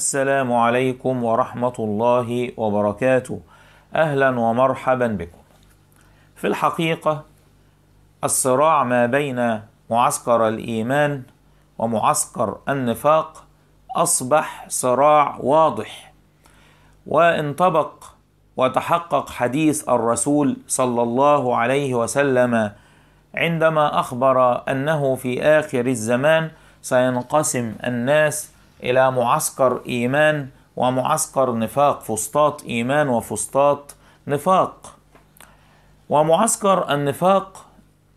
السلام عليكم ورحمة الله وبركاته أهلا ومرحبا بكم. في الحقيقة الصراع ما بين معسكر الإيمان ومعسكر النفاق أصبح صراع واضح وانطبق وتحقق حديث الرسول صلى الله عليه وسلم عندما أخبر أنه في آخر الزمان سينقسم الناس الى معسكر ايمان ومعسكر نفاق فسطاط ايمان وفسطاط نفاق ومعسكر النفاق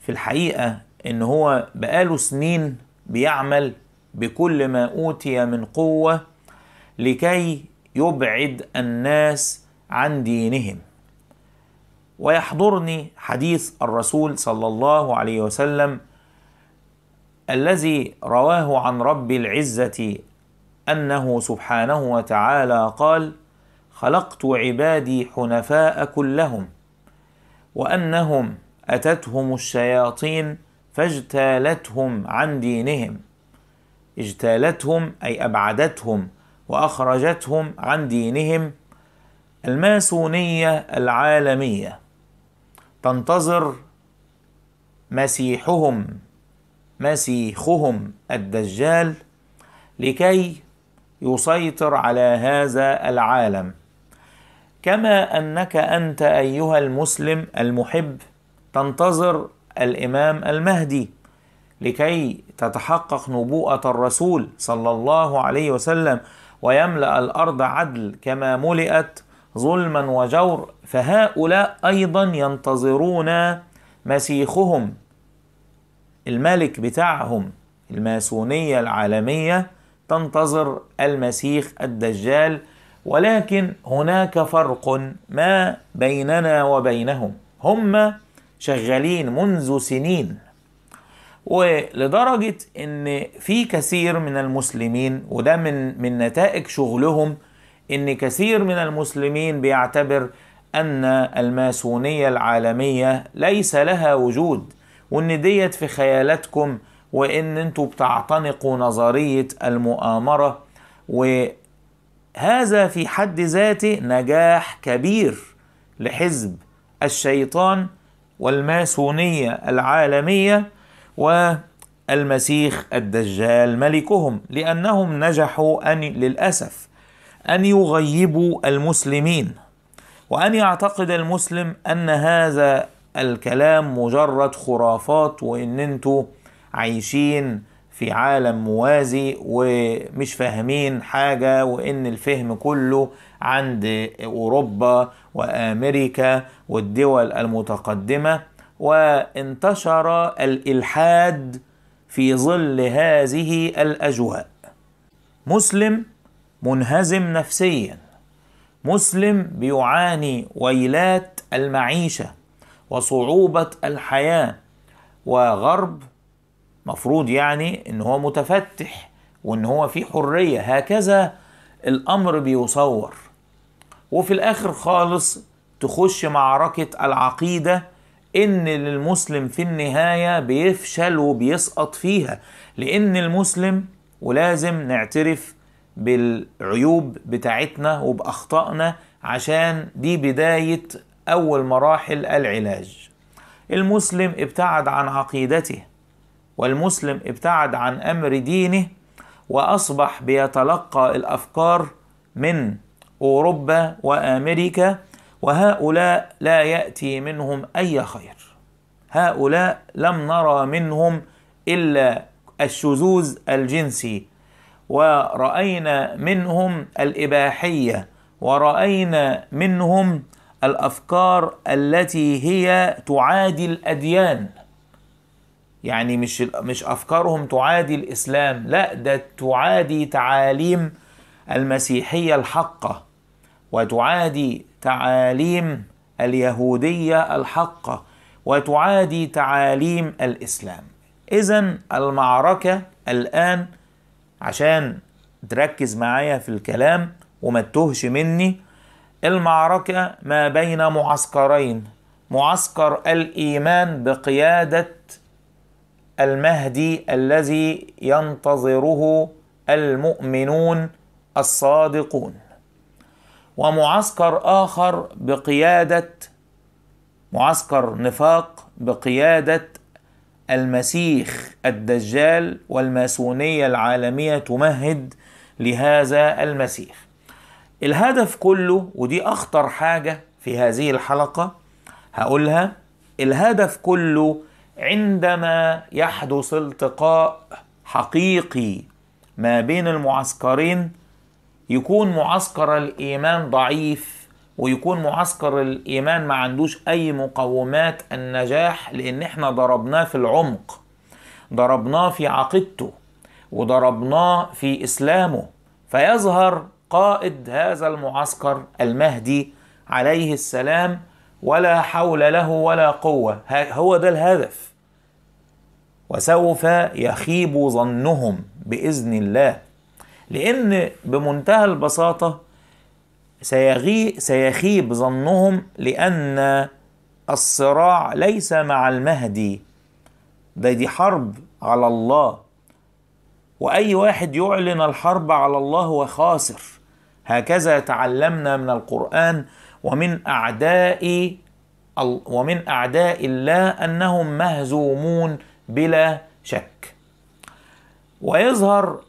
في الحقيقه ان هو بقاله سنين بيعمل بكل ما اوتي من قوه لكي يبعد الناس عن دينهم ويحضرني حديث الرسول صلى الله عليه وسلم الذي رواه عن رب العزه انه سبحانه وتعالى قال خلقت عبادي حنفاء كلهم وانهم اتتهم الشياطين فاجتالتهم عن دينهم اجتالتهم اي ابعدتهم واخرجتهم عن دينهم الماسونيه العالميه تنتظر مسيحهم مسيخهم الدجال لكي يسيطر على هذا العالم كما انك انت ايها المسلم المحب تنتظر الامام المهدي لكي تتحقق نبوءه الرسول صلى الله عليه وسلم ويملا الارض عدل كما ملئت ظلما وجور فهؤلاء ايضا ينتظرون مسيخهم الملك بتاعهم الماسونيه العالميه تنتظر المسيح الدجال ولكن هناك فرق ما بيننا وبينهم هم شغالين منذ سنين ولدرجة ان في كثير من المسلمين وده من من نتائج شغلهم ان كثير من المسلمين بيعتبر ان الماسونية العالمية ليس لها وجود وان ديت في خيالاتكم وان انتوا بتعتنقوا نظريه المؤامره وهذا في حد ذاته نجاح كبير لحزب الشيطان والماسونيه العالميه والمسيخ الدجال ملكهم لانهم نجحوا ان للاسف ان يغيبوا المسلمين وان يعتقد المسلم ان هذا الكلام مجرد خرافات وان انتوا عايشين في عالم موازي ومش فاهمين حاجة وإن الفهم كله عند أوروبا وأمريكا والدول المتقدمة وانتشر الإلحاد في ظل هذه الأجواء مسلم منهزم نفسيا مسلم بيعاني ويلات المعيشة وصعوبة الحياة وغرب مفروض يعني ان هو متفتح وان هو في حريه هكذا الامر بيصور وفي الاخر خالص تخش معركه العقيده ان المسلم في النهايه بيفشل وبيسقط فيها لان المسلم ولازم نعترف بالعيوب بتاعتنا وباخطائنا عشان دي بدايه اول مراحل العلاج المسلم ابتعد عن عقيدته والمسلم ابتعد عن امر دينه واصبح بيتلقى الافكار من اوروبا وامريكا وهؤلاء لا ياتي منهم اي خير هؤلاء لم نرى منهم الا الشذوذ الجنسي وراينا منهم الاباحيه وراينا منهم الافكار التي هي تعادي الاديان يعني مش مش افكارهم تعادي الاسلام لا ده تعادي تعاليم المسيحيه الحقه وتعادي تعاليم اليهوديه الحقه وتعادي تعاليم الاسلام اذا المعركه الان عشان تركز معايا في الكلام وما تتوهش مني المعركه ما بين معسكرين معسكر الايمان بقياده المهدي الذي ينتظره المؤمنون الصادقون ومعسكر اخر بقياده معسكر نفاق بقياده المسيخ الدجال والماسونيه العالميه تمهد لهذا المسيح الهدف كله ودي اخطر حاجه في هذه الحلقه هقولها الهدف كله عندما يحدث التقاء حقيقي ما بين المعسكرين يكون معسكر الايمان ضعيف ويكون معسكر الايمان ما عندوش اي مقومات النجاح لان احنا ضربناه في العمق ضربناه في عقيدته وضربناه في اسلامه فيظهر قائد هذا المعسكر المهدي عليه السلام ولا حول له ولا قوه هو ده الهدف وسوف يخيب ظنهم باذن الله لان بمنتهى البساطه سيغي سيخيب ظنهم لان الصراع ليس مع المهدي ده دي حرب على الله واي واحد يعلن الحرب على الله هو خاسر هكذا تعلمنا من القران ومن اعداء ومن اعداء الله انهم مهزومون بلا شك ويظهر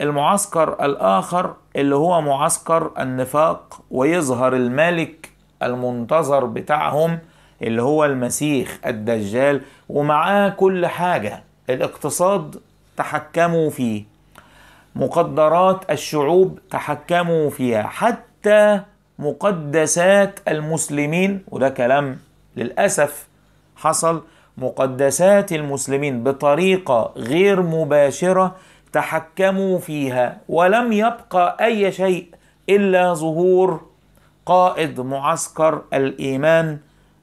المعسكر الآخر اللي هو معسكر النفاق ويظهر الملك المنتظر بتاعهم اللي هو المسيح الدجال ومعاه كل حاجة الاقتصاد تحكموا فيه مقدرات الشعوب تحكموا فيها حتى مقدسات المسلمين وده كلام للأسف حصل مقدسات المسلمين بطريقه غير مباشره تحكموا فيها ولم يبقى اي شيء الا ظهور قائد معسكر الايمان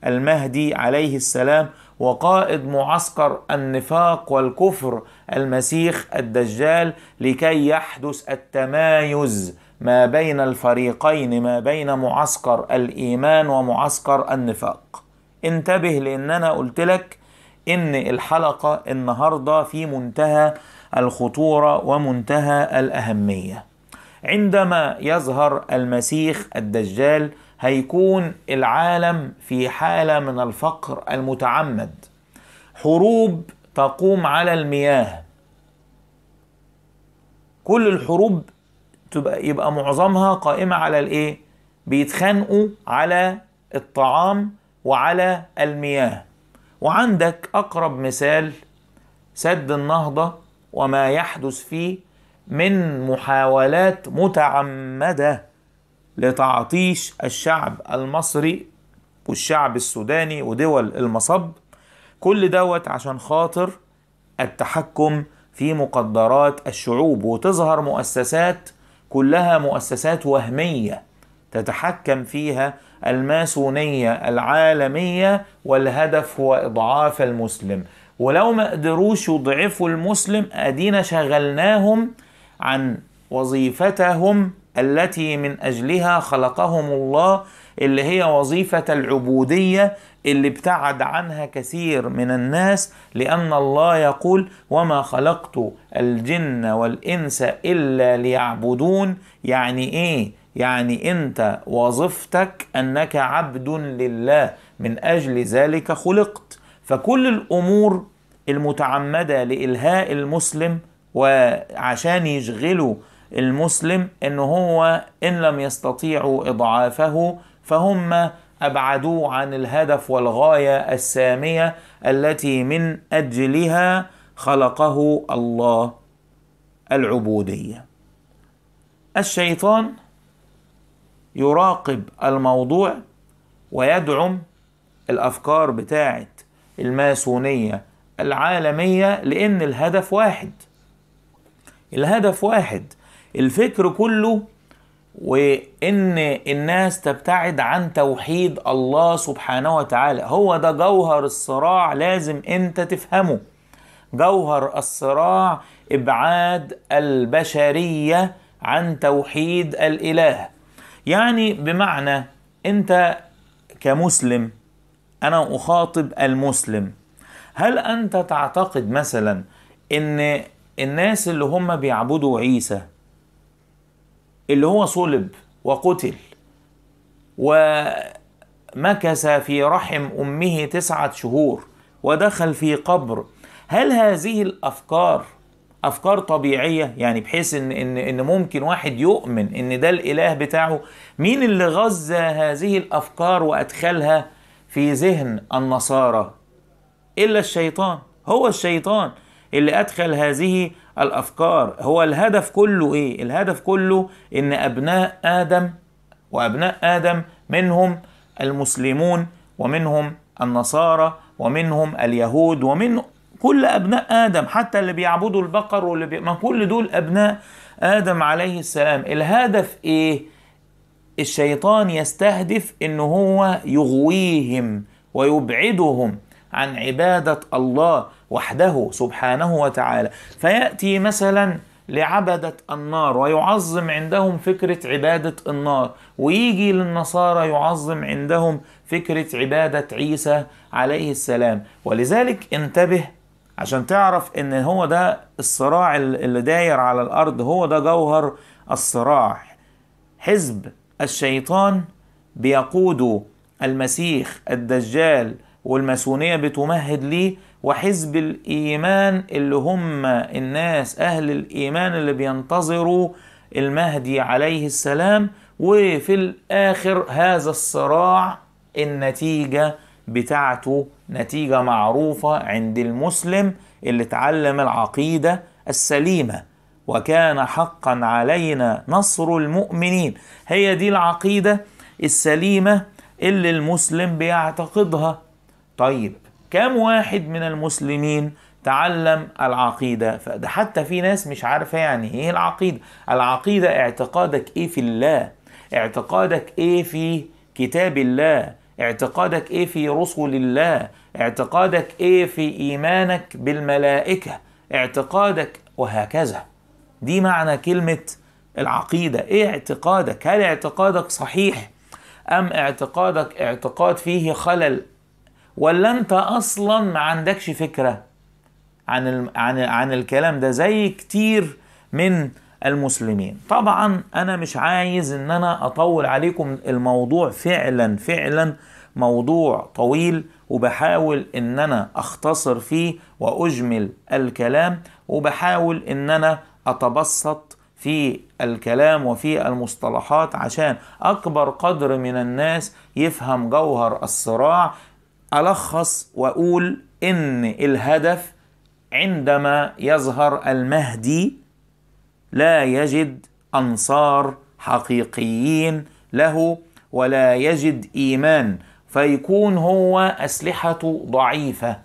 المهدي عليه السلام وقائد معسكر النفاق والكفر المسيخ الدجال لكي يحدث التمايز ما بين الفريقين ما بين معسكر الايمان ومعسكر النفاق انتبه لان انا قلت لك ان الحلقه النهارده في منتهى الخطوره ومنتهى الاهميه عندما يظهر المسيخ الدجال هيكون العالم في حاله من الفقر المتعمد حروب تقوم على المياه كل الحروب تبقى يبقى معظمها قائمه على الايه بيتخانقوا على الطعام وعلى المياه وعندك أقرب مثال سد النهضة وما يحدث فيه من محاولات متعمدة لتعطيش الشعب المصري والشعب السوداني ودول المصب كل دوت عشان خاطر التحكم في مقدرات الشعوب وتظهر مؤسسات كلها مؤسسات وهميه تتحكم فيها الماسونية العالمية والهدف هو إضعاف المسلم ولو ما قدروش يضعفوا المسلم أدينا شغلناهم عن وظيفتهم التي من أجلها خلقهم الله اللي هي وظيفة العبودية اللي ابتعد عنها كثير من الناس لأن الله يقول وما خلقت الجن والإنس إلا ليعبدون يعني إيه يعني انت وظيفتك انك عبد لله من اجل ذلك خلقت فكل الامور المتعمده لالهاء المسلم وعشان يشغلوا المسلم ان هو ان لم يستطيعوا اضعافه فهم ابعدوه عن الهدف والغايه الساميه التي من اجلها خلقه الله العبوديه الشيطان يراقب الموضوع ويدعم الافكار بتاعه الماسونيه العالميه لان الهدف واحد الهدف واحد الفكر كله وان الناس تبتعد عن توحيد الله سبحانه وتعالى هو ده جوهر الصراع لازم انت تفهمه جوهر الصراع ابعاد البشريه عن توحيد الاله يعني بمعنى انت كمسلم انا اخاطب المسلم هل انت تعتقد مثلا ان الناس اللي هم بيعبدوا عيسى اللي هو صلب وقتل ومكث في رحم امه تسعه شهور ودخل في قبر هل هذه الافكار افكار طبيعيه يعني بحيث ان ان ان ممكن واحد يؤمن ان ده الاله بتاعه مين اللي غذى هذه الافكار وادخلها في ذهن النصارى الا الشيطان هو الشيطان اللي ادخل هذه الافكار هو الهدف كله ايه الهدف كله ان ابناء ادم وابناء ادم منهم المسلمون ومنهم النصارى ومنهم اليهود ومن كل أبناء آدم حتى اللي بيعبدوا البقر واللي بي... ما كل دول أبناء آدم عليه السلام الهدف إيه؟ الشيطان يستهدف إن هو يغويهم ويبعدهم عن عبادة الله وحده سبحانه وتعالى فيأتي مثلا لعبدة النار ويعظم عندهم فكرة عبادة النار ويجي للنصارى يعظم عندهم فكرة عبادة عيسى عليه السلام ولذلك انتبه عشان تعرف ان هو ده الصراع اللي داير على الارض هو ده جوهر الصراع حزب الشيطان بيقوده المسيخ الدجال والماسونيه بتمهد ليه وحزب الايمان اللي هم الناس اهل الايمان اللي بينتظروا المهدي عليه السلام وفي الاخر هذا الصراع النتيجه بتاعته نتيجة معروفة عند المسلم اللي اتعلم العقيدة السليمة وكان حقا علينا نصر المؤمنين هي دي العقيدة السليمة اللي المسلم بيعتقدها طيب كم واحد من المسلمين تعلم العقيدة فده حتى في ناس مش عارفة يعني ايه العقيدة العقيدة اعتقادك ايه في الله اعتقادك ايه في كتاب الله اعتقادك ايه في رسل الله اعتقادك ايه في ايمانك بالملائكه اعتقادك وهكذا دي معنى كلمه العقيده ايه اعتقادك هل اعتقادك صحيح ام اعتقادك اعتقاد فيه خلل ولا انت اصلا ما عندكش فكره عن عن عن الكلام ده زي كتير من المسلمين طبعا انا مش عايز ان انا اطول عليكم الموضوع فعلا فعلا موضوع طويل وبحاول ان انا اختصر فيه واجمل الكلام وبحاول ان انا اتبسط في الكلام وفي المصطلحات عشان اكبر قدر من الناس يفهم جوهر الصراع الخص واقول ان الهدف عندما يظهر المهدي لا يجد انصار حقيقيين له ولا يجد ايمان فيكون هو اسلحته ضعيفه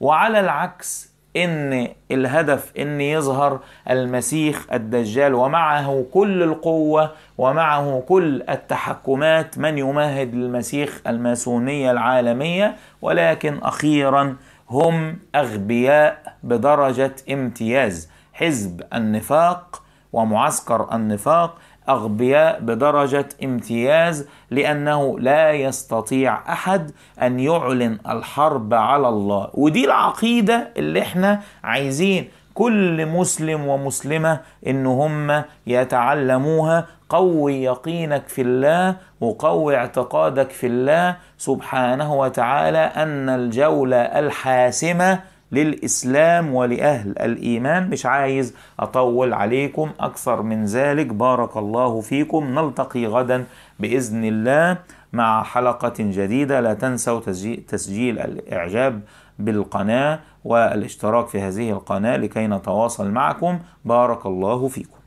وعلى العكس ان الهدف ان يظهر المسيح الدجال ومعه كل القوه ومعه كل التحكمات من يمهد للمسيح الماسونيه العالميه ولكن اخيرا هم اغبياء بدرجه امتياز حزب النفاق ومعسكر النفاق اغبياء بدرجه امتياز لانه لا يستطيع احد ان يعلن الحرب على الله ودي العقيده اللي احنا عايزين كل مسلم ومسلمه ان هم يتعلموها قوي يقينك في الله وقوي اعتقادك في الله سبحانه وتعالى ان الجوله الحاسمه للإسلام ولأهل الإيمان مش عايز أطول عليكم أكثر من ذلك بارك الله فيكم نلتقي غدا بإذن الله مع حلقة جديدة لا تنسوا تسجيل الإعجاب بالقناة والاشتراك في هذه القناة لكي نتواصل معكم بارك الله فيكم